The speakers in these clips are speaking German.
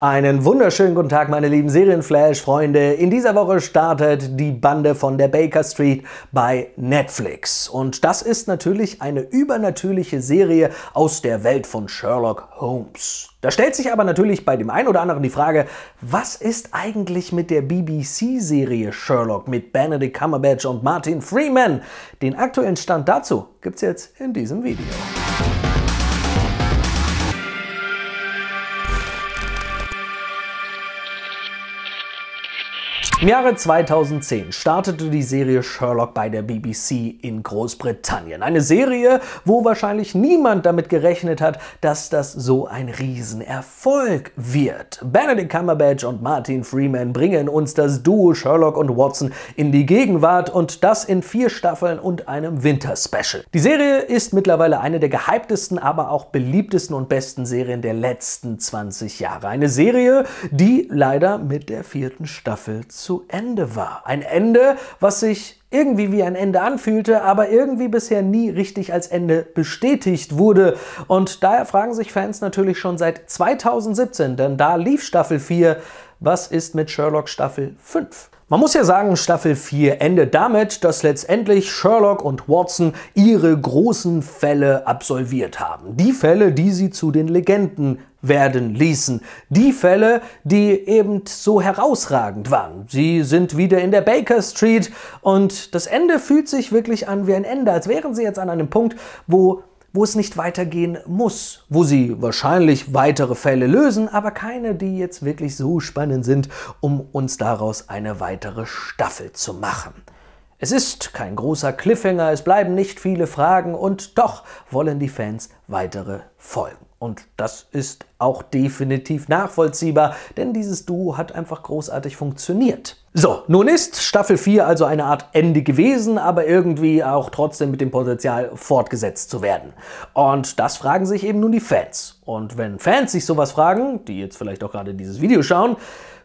Einen wunderschönen guten Tag, meine lieben Serienflash-Freunde. In dieser Woche startet die Bande von der Baker Street bei Netflix. Und das ist natürlich eine übernatürliche Serie aus der Welt von Sherlock Holmes. Da stellt sich aber natürlich bei dem einen oder anderen die Frage, was ist eigentlich mit der BBC-Serie Sherlock mit Benedict Cumberbatch und Martin Freeman? Den aktuellen Stand dazu gibt es jetzt in diesem Video. Im Jahre 2010 startete die Serie Sherlock bei der BBC in Großbritannien. Eine Serie, wo wahrscheinlich niemand damit gerechnet hat, dass das so ein Riesenerfolg wird. Benedict Cumberbatch und Martin Freeman bringen uns das Duo Sherlock und Watson in die Gegenwart und das in vier Staffeln und einem Winterspecial. Die Serie ist mittlerweile eine der gehyptesten, aber auch beliebtesten und besten Serien der letzten 20 Jahre. Eine Serie, die leider mit der vierten Staffel zu Ende war. Ein Ende, was sich irgendwie wie ein Ende anfühlte, aber irgendwie bisher nie richtig als Ende bestätigt wurde. Und daher fragen sich Fans natürlich schon seit 2017, denn da lief Staffel 4, was ist mit Sherlock Staffel 5? Man muss ja sagen, Staffel 4 endet damit, dass letztendlich Sherlock und Watson ihre großen Fälle absolviert haben. Die Fälle, die sie zu den Legenden werden ließen. Die Fälle, die eben so herausragend waren. Sie sind wieder in der Baker Street und das Ende fühlt sich wirklich an wie ein Ende, als wären sie jetzt an einem Punkt, wo wo es nicht weitergehen muss, wo sie wahrscheinlich weitere Fälle lösen, aber keine, die jetzt wirklich so spannend sind, um uns daraus eine weitere Staffel zu machen. Es ist kein großer Cliffhanger, es bleiben nicht viele Fragen und doch wollen die Fans weitere Folgen. Und das ist auch definitiv nachvollziehbar, denn dieses Duo hat einfach großartig funktioniert. So, nun ist Staffel 4 also eine Art Ende gewesen, aber irgendwie auch trotzdem mit dem Potenzial fortgesetzt zu werden. Und das fragen sich eben nun die Fans. Und wenn Fans sich sowas fragen, die jetzt vielleicht auch gerade dieses Video schauen,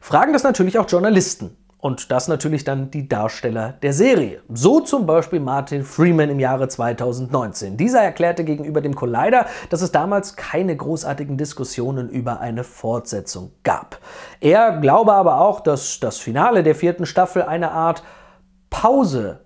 fragen das natürlich auch Journalisten. Und das natürlich dann die Darsteller der Serie. So zum Beispiel Martin Freeman im Jahre 2019. Dieser erklärte gegenüber dem Collider, dass es damals keine großartigen Diskussionen über eine Fortsetzung gab. Er glaube aber auch, dass das Finale der vierten Staffel eine Art Pause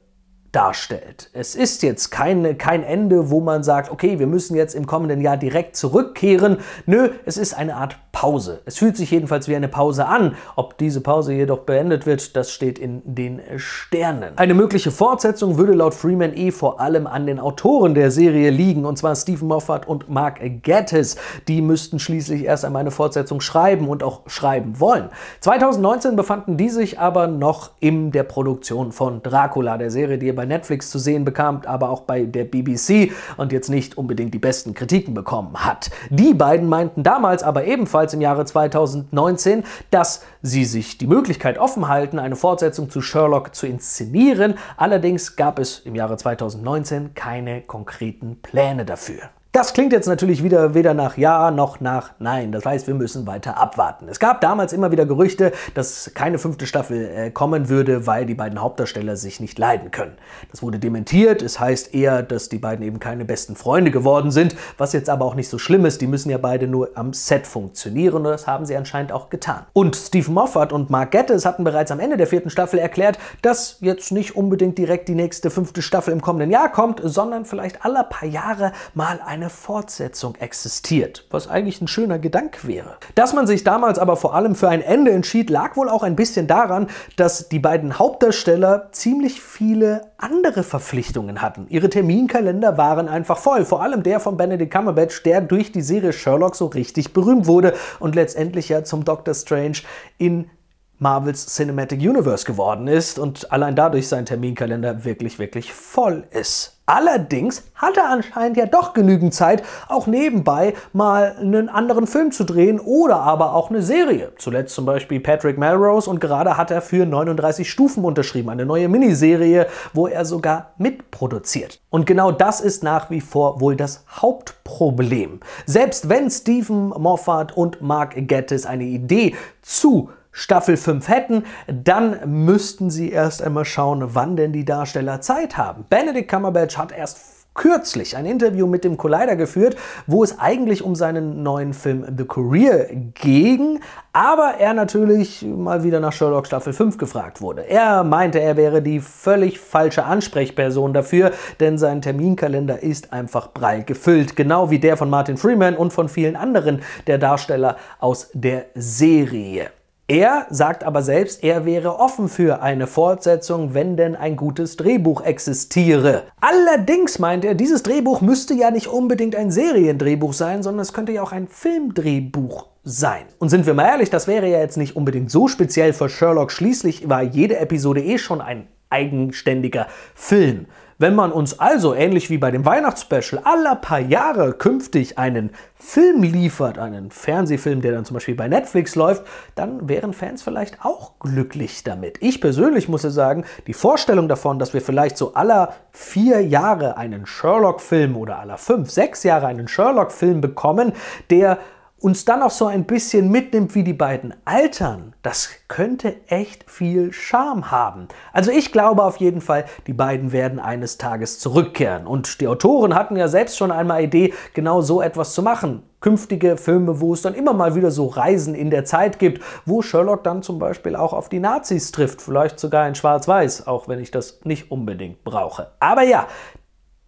darstellt. Es ist jetzt kein, kein Ende, wo man sagt, okay, wir müssen jetzt im kommenden Jahr direkt zurückkehren. Nö, es ist eine Art Pause. Es fühlt sich jedenfalls wie eine Pause an. Ob diese Pause jedoch beendet wird, das steht in den Sternen. Eine mögliche Fortsetzung würde laut Freeman E. vor allem an den Autoren der Serie liegen, und zwar Stephen Moffat und Mark Gatiss. Die müssten schließlich erst einmal eine Fortsetzung schreiben und auch schreiben wollen. 2019 befanden die sich aber noch in der Produktion von Dracula, der Serie, die ihr bei Netflix zu sehen bekam, aber auch bei der BBC und jetzt nicht unbedingt die besten Kritiken bekommen hat. Die beiden meinten damals aber ebenfalls im Jahre 2019, dass sie sich die Möglichkeit offen halten, eine Fortsetzung zu Sherlock zu inszenieren. Allerdings gab es im Jahre 2019 keine konkreten Pläne dafür. Das klingt jetzt natürlich wieder weder nach Ja noch nach Nein. Das heißt, wir müssen weiter abwarten. Es gab damals immer wieder Gerüchte, dass keine fünfte Staffel äh, kommen würde, weil die beiden Hauptdarsteller sich nicht leiden können. Das wurde dementiert. Es heißt eher, dass die beiden eben keine besten Freunde geworden sind, was jetzt aber auch nicht so schlimm ist. Die müssen ja beide nur am Set funktionieren und das haben sie anscheinend auch getan. Und Steve Moffat und Mark Gatiss hatten bereits am Ende der vierten Staffel erklärt, dass jetzt nicht unbedingt direkt die nächste fünfte Staffel im kommenden Jahr kommt, sondern vielleicht alle paar Jahre mal eine eine Fortsetzung existiert, was eigentlich ein schöner Gedanke wäre. Dass man sich damals aber vor allem für ein Ende entschied, lag wohl auch ein bisschen daran, dass die beiden Hauptdarsteller ziemlich viele andere Verpflichtungen hatten. Ihre Terminkalender waren einfach voll, vor allem der von Benedict Cumberbatch, der durch die Serie Sherlock so richtig berühmt wurde und letztendlich ja zum Doctor Strange in Marvels Cinematic Universe geworden ist und allein dadurch sein Terminkalender wirklich, wirklich voll ist. Allerdings hat er anscheinend ja doch genügend Zeit, auch nebenbei mal einen anderen Film zu drehen oder aber auch eine Serie. Zuletzt zum Beispiel Patrick Melrose und gerade hat er für 39 Stufen unterschrieben, eine neue Miniserie, wo er sogar mitproduziert. Und genau das ist nach wie vor wohl das Hauptproblem. Selbst wenn Stephen Moffat und Mark Gettis eine Idee zu Staffel 5 hätten, dann müssten sie erst einmal schauen, wann denn die Darsteller Zeit haben. Benedict Cumberbatch hat erst kürzlich ein Interview mit dem Collider geführt, wo es eigentlich um seinen neuen Film The Career ging, aber er natürlich mal wieder nach Sherlock Staffel 5 gefragt wurde. Er meinte, er wäre die völlig falsche Ansprechperson dafür, denn sein Terminkalender ist einfach breit gefüllt, genau wie der von Martin Freeman und von vielen anderen der Darsteller aus der Serie. Er sagt aber selbst, er wäre offen für eine Fortsetzung, wenn denn ein gutes Drehbuch existiere. Allerdings meint er, dieses Drehbuch müsste ja nicht unbedingt ein Seriendrehbuch sein, sondern es könnte ja auch ein Filmdrehbuch sein. Und sind wir mal ehrlich, das wäre ja jetzt nicht unbedingt so speziell für Sherlock. Schließlich war jede Episode eh schon ein eigenständiger Film. Wenn man uns also, ähnlich wie bei dem Weihnachtsspecial, aller paar Jahre künftig einen Film liefert, einen Fernsehfilm, der dann zum Beispiel bei Netflix läuft, dann wären Fans vielleicht auch glücklich damit. Ich persönlich muss ja sagen, die Vorstellung davon, dass wir vielleicht so aller vier Jahre einen Sherlock-Film oder aller fünf, sechs Jahre einen Sherlock-Film bekommen, der uns dann auch so ein bisschen mitnimmt, wie die beiden altern, das könnte echt viel Charme haben. Also ich glaube auf jeden Fall, die beiden werden eines Tages zurückkehren. Und die Autoren hatten ja selbst schon einmal Idee, genau so etwas zu machen. Künftige Filme, wo es dann immer mal wieder so Reisen in der Zeit gibt, wo Sherlock dann zum Beispiel auch auf die Nazis trifft, vielleicht sogar in Schwarz-Weiß, auch wenn ich das nicht unbedingt brauche. Aber ja,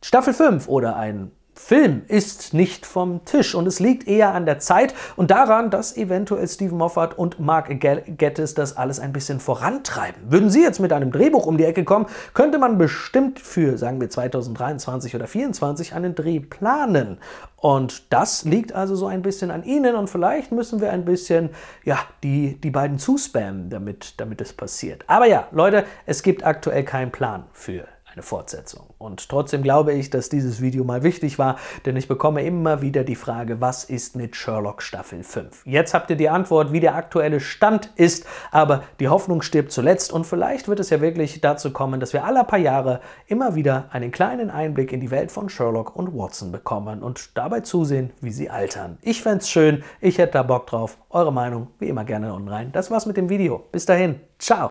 Staffel 5 oder ein Film ist nicht vom Tisch und es liegt eher an der Zeit und daran, dass eventuell Steven Moffat und Mark Gettis das alles ein bisschen vorantreiben. Würden sie jetzt mit einem Drehbuch um die Ecke kommen, könnte man bestimmt für, sagen wir, 2023 oder 2024 einen Dreh planen. Und das liegt also so ein bisschen an ihnen und vielleicht müssen wir ein bisschen, ja, die, die beiden zuspammen, damit, damit es passiert. Aber ja, Leute, es gibt aktuell keinen Plan für eine Fortsetzung. Und trotzdem glaube ich, dass dieses Video mal wichtig war, denn ich bekomme immer wieder die Frage, was ist mit Sherlock Staffel 5? Jetzt habt ihr die Antwort, wie der aktuelle Stand ist, aber die Hoffnung stirbt zuletzt und vielleicht wird es ja wirklich dazu kommen, dass wir alle paar Jahre immer wieder einen kleinen Einblick in die Welt von Sherlock und Watson bekommen und dabei zusehen, wie sie altern. Ich fände es schön, ich hätte da Bock drauf. Eure Meinung wie immer gerne unten rein. Das war's mit dem Video. Bis dahin, ciao!